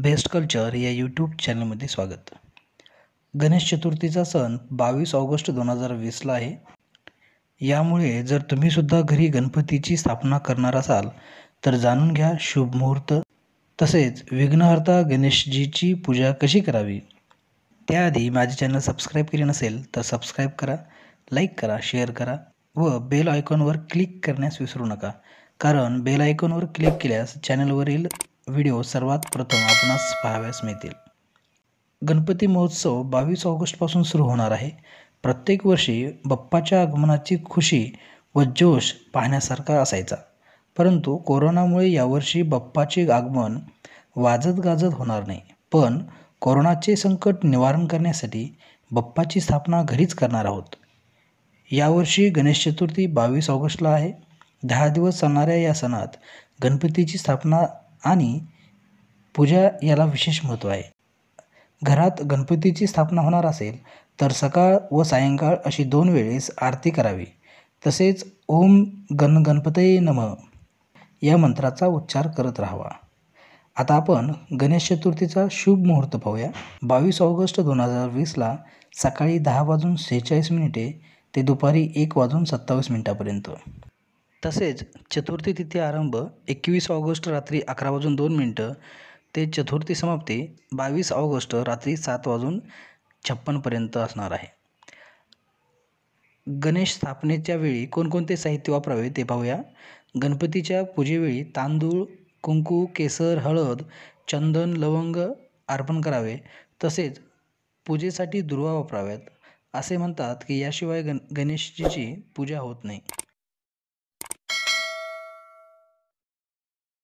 best culture या YouTube चॅनलमध्ये स्वागत गणेश चतुर्थीचा सण बावीस ऑगस्ट दोन हजार वीसला आहे यामुळे जर तुम्हीसुद्धा घरी गणपतीची स्थापना करणार असाल तर जाणून घ्या शुभ मुहूर्त तसेच विघ्नहर्ता गणेशजीची पूजा कशी करावी त्याआधी माझे चॅनल सबस्क्राईब केले नसेल तर सबस्क्राईब करा लाईक करा शेअर करा व बेल आयकॉनवर क्लिक करण्यास विसरू नका कारण बेल आयकॉनवर क्लिक केल्यास चॅनलवरील व्हिडिओ सर्वात प्रथम आपणास पाहाव्यास मिळतील गणपती महोत्सव बावीस ऑगस्टपासून सुरू होणार आहे प्रत्येक वर्षी बप्पाच्या आगमनाची खुशी व जोश पाहण्यासारखा असायचा परंतु कोरोनामुळे यावर्षी बप्पाचे आगमन वाजत गाजत होणार नाही पण कोरोनाचे संकट निवारण करण्यासाठी बप्पाची स्थापना घरीच करणार आहोत यावर्षी गणेश चतुर्थी बावीस ऑगस्टला आहे दहा दिवस चालणाऱ्या या सणात गणपतीची स्थापना आणि पूजा याला विशेष महत्त्व आहे घरात गणपतीची स्थापना होणार असेल तर सकाळ व सायंकाळ अशी दोन वेळेस आरती करावी तसेच ओम गण गणपतये नम या मंत्राचा उच्चार करत राहावा आता आपण गणेश चतुर्थीचा शुभ मुहूर्त पाहूया बावीस ऑगस्ट दोन हजार वीसला सकाळी दहा वाजून सेहेचाळीस मिनिटे ते दुपारी एक वाजून सत्तावीस मिनिटापर्यंत तसेच चतुर्थी तिथी आरंभ एकवीस ऑगस्ट रात्री अकरा वाजून दोन मिनटं ते चतुर्थी समाप्ती बावीस ऑगस्ट रात्री सात वाजून छप्पनपर्यंत असणार आहे गणेश स्थापनेच्या वेळी कोणकोणते साहित्य वापरावे ते पाहूया गणपतीच्या पूजेवेळी तांदूळ कुंकू केसर हळद चंदन लवंग अर्पण करावे तसेच पूजेसाठी दुर्वा वापराव्यात असे म्हणतात की याशिवाय गण गणेशजीची पूजा होत नाही